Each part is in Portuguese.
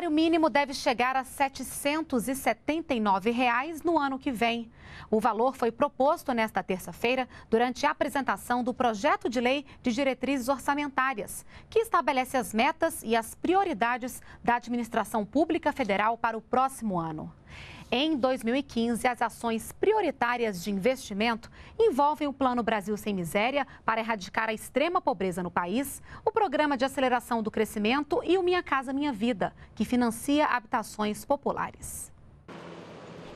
salário mínimo deve chegar a R$ 779 reais no ano que vem. O valor foi proposto nesta terça-feira durante a apresentação do projeto de lei de diretrizes orçamentárias, que estabelece as metas e as prioridades da administração pública federal para o próximo ano. Em 2015, as ações prioritárias de investimento envolvem o Plano Brasil Sem Miséria para erradicar a extrema pobreza no país, o Programa de Aceleração do Crescimento e o Minha Casa Minha Vida, que financia habitações populares.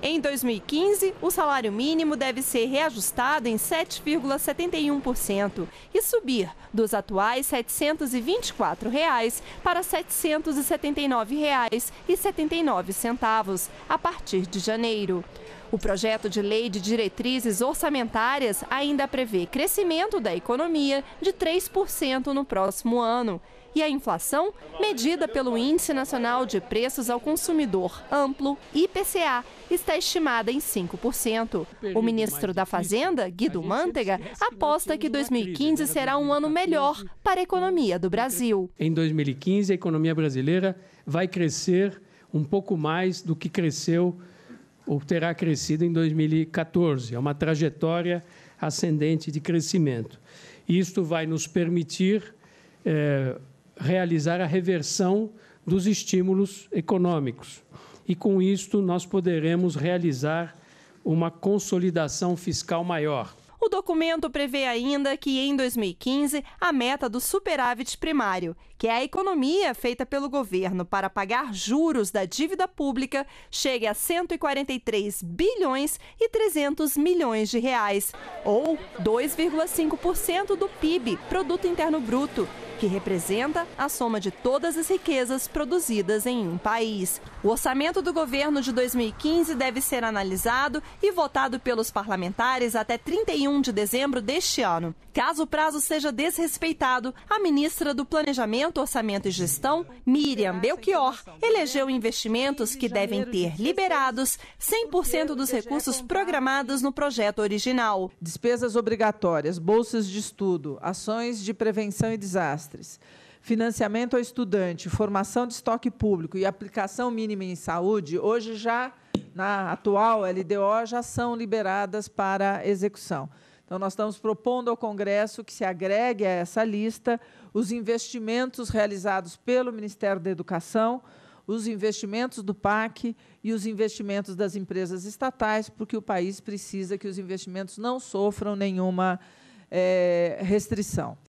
Em 2015, o salário mínimo deve ser reajustado em 7,71% e subir dos atuais R$ 724 reais para R$ 779,79 a partir de janeiro. O projeto de lei de diretrizes orçamentárias ainda prevê crescimento da economia de 3% no próximo ano e a inflação medida pelo Índice Nacional de Preços ao Consumidor Amplo, IPCA, está estimada em 5%. O ministro da Fazenda, Guido Mantega, aposta que 2015 né? será um ano melhor para a economia do Brasil. Em 2015, a economia brasileira vai crescer um pouco mais do que cresceu ou terá crescido em 2014. É uma trajetória ascendente de crescimento. Isto vai nos permitir é, realizar a reversão dos estímulos econômicos. E, com isto, nós poderemos realizar uma consolidação fiscal maior. O documento prevê ainda que, em 2015, a meta do superávit primário, que é a economia feita pelo governo para pagar juros da dívida pública, chegue a 143 bilhões e 300 milhões de reais, ou 2,5% do PIB, Produto Interno Bruto, que representa a soma de todas as riquezas produzidas em um país. O orçamento do governo de 2015 deve ser analisado e votado pelos parlamentares até 31 de dezembro deste ano. Caso o prazo seja desrespeitado, a ministra do Planejamento, Orçamento e Gestão, Miriam Belchior, elegeu investimentos que devem ter liberados 100% dos recursos programados no projeto original. Despesas obrigatórias, bolsas de estudo, ações de prevenção e desastre desastres. Financiamento ao estudante, formação de estoque público e aplicação mínima em saúde, hoje já, na atual LDO, já são liberadas para execução. Então, nós estamos propondo ao Congresso que se agregue a essa lista os investimentos realizados pelo Ministério da Educação, os investimentos do PAC e os investimentos das empresas estatais, porque o país precisa que os investimentos não sofram nenhuma é, restrição.